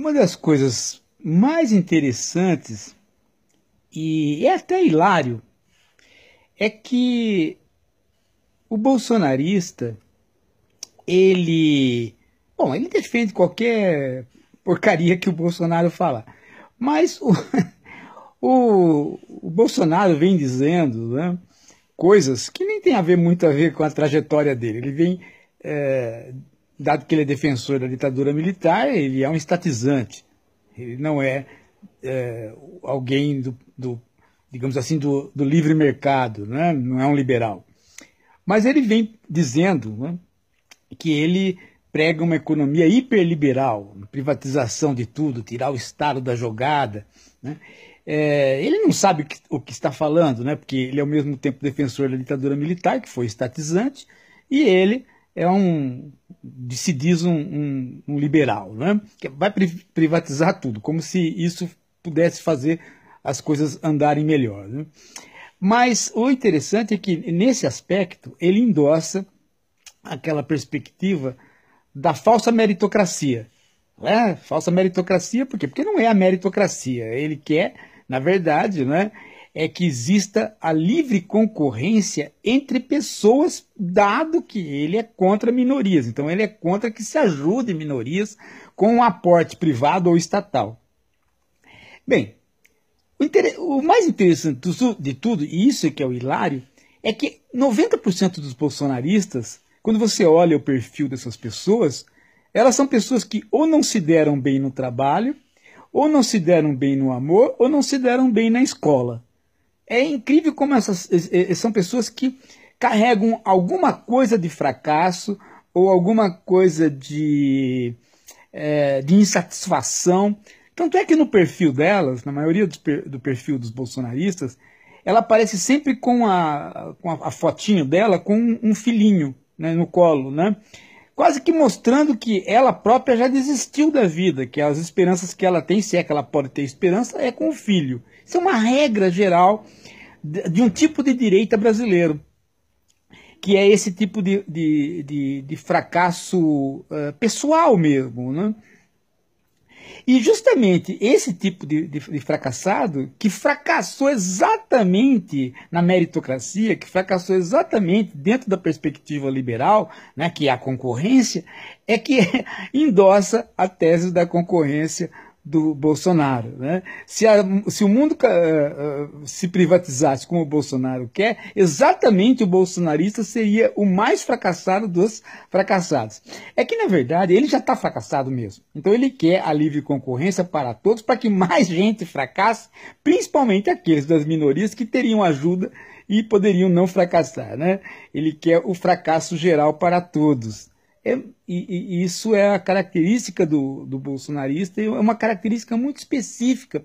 Uma das coisas mais interessantes e é até hilário é que o bolsonarista ele bom ele defende qualquer porcaria que o Bolsonaro falar mas o, o, o Bolsonaro vem dizendo né, coisas que nem tem a ver muito a ver com a trajetória dele ele vem é, dado que ele é defensor da ditadura militar, ele é um estatizante. Ele não é, é alguém do, do, digamos assim, do, do livre mercado, né? não é um liberal. Mas ele vem dizendo né, que ele prega uma economia hiperliberal, privatização de tudo, tirar o Estado da jogada. Né? É, ele não sabe o que, o que, está falando, né? porque ele é ao mesmo tempo defensor da ditadura militar, que foi estatizante, e ele é um se diz um, um, um liberal, né? Que vai privatizar tudo, como se isso pudesse fazer as coisas andarem melhor. Né? Mas o interessante é que nesse aspecto ele endossa aquela perspectiva da falsa meritocracia. Né? Falsa meritocracia, por quê? Porque não é a meritocracia. Ele quer, na verdade, né, é que exista a livre concorrência entre pessoas, dado que ele é contra minorias. Então, ele é contra que se ajude minorias com um aporte privado ou estatal. Bem, o, inter... o mais interessante de tudo, e isso é que é o hilário, é que 90% dos bolsonaristas, quando você olha o perfil dessas pessoas, elas são pessoas que ou não se deram bem no trabalho, ou não se deram bem no amor, ou não se deram bem na escola. É incrível como essas são pessoas que carregam alguma coisa de fracasso ou alguma coisa de, é, de insatisfação. Tanto é que no perfil delas, na maioria do perfil dos bolsonaristas, ela aparece sempre com a, com a, fotinho dela com um filhinho né, no colo, né? Quase que mostrando que ela própria já desistiu da vida, que as esperanças que ela tem, se é que ela pode ter esperança, é com o filho. Isso é uma regra geral de um tipo de direita brasileiro, que é esse tipo de, de, de, de fracasso uh, pessoal mesmo. Né? E justamente esse tipo de, de, de, fracassado, que fracassou exatamente na meritocracia, que fracassou exatamente dentro da perspectiva liberal, né, que é a concorrência, é que endossa a tese da concorrência do Bolsonaro. Né? Se, a, se o mundo uh, uh, se privatizasse como o Bolsonaro quer, exatamente o bolsonarista seria o mais fracassado dos fracassados. É que, na verdade, ele já está fracassado mesmo. Então, ele quer a livre concorrência para todos, para que mais gente fracasse, principalmente aqueles das minorias que teriam ajuda e poderiam não fracassar. Né? Ele quer o fracasso geral para todos. É, e, e, isso é a característica do, do bolsonarista, é uma característica muito específica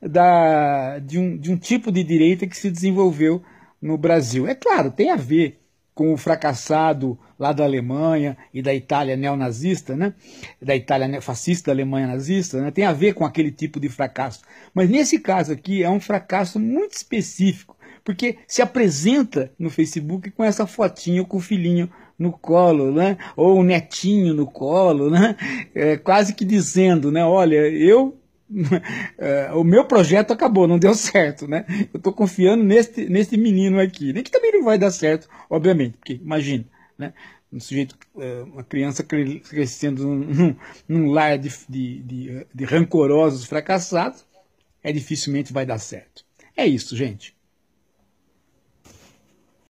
da, de, um, de um tipo de direita que se desenvolveu no Brasil. É claro, tem a ver com o fracassado lá da Alemanha e da Itália neonazista, né? da Itália fascista, da Alemanha nazista, né? tem a ver com aquele tipo de fracasso. Mas nesse caso aqui é um fracasso muito específico, porque se apresenta no Facebook com essa fotinho com o filhinho no colo, né? Ou um netinho no colo, né? É, quase que dizendo, né? Olha, eu é, o meu projeto acabou, não deu certo, né? Eu estou confiando neste, neste menino aqui, né? que também não vai dar certo, obviamente, porque imagina, né? um sujeito, é, uma criança crescendo num, num lar de, de, de, de rancorosos fracassados, é dificilmente vai dar certo. É isso, gente.